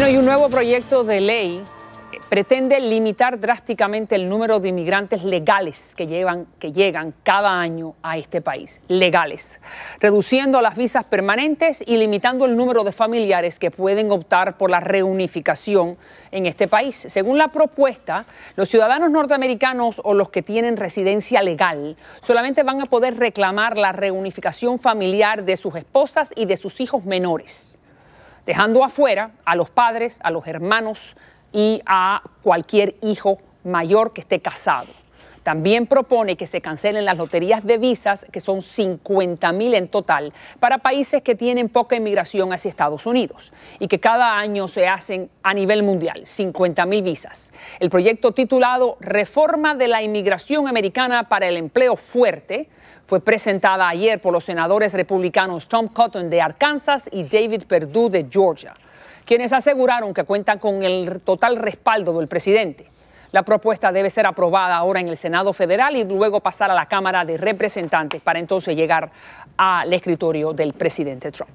Bueno, y un nuevo proyecto de ley eh, pretende limitar drásticamente el número de inmigrantes legales que, que llegan cada año a este país, legales, reduciendo las visas permanentes y limitando el número de familiares que pueden optar por la reunificación en este país. Según la propuesta, los ciudadanos norteamericanos o los que tienen residencia legal solamente van a poder reclamar la reunificación familiar de sus esposas y de sus hijos menores dejando afuera a los padres, a los hermanos y a cualquier hijo mayor que esté casado. También propone que se cancelen las loterías de visas, que son 50.000 mil en total, para países que tienen poca inmigración hacia Estados Unidos y que cada año se hacen a nivel mundial, 50.000 mil visas. El proyecto titulado Reforma de la Inmigración Americana para el Empleo Fuerte fue presentada ayer por los senadores republicanos Tom Cotton de Arkansas y David Perdue de Georgia, quienes aseguraron que cuentan con el total respaldo del presidente. La propuesta debe ser aprobada ahora en el Senado Federal y luego pasar a la Cámara de Representantes para entonces llegar al escritorio del presidente Trump.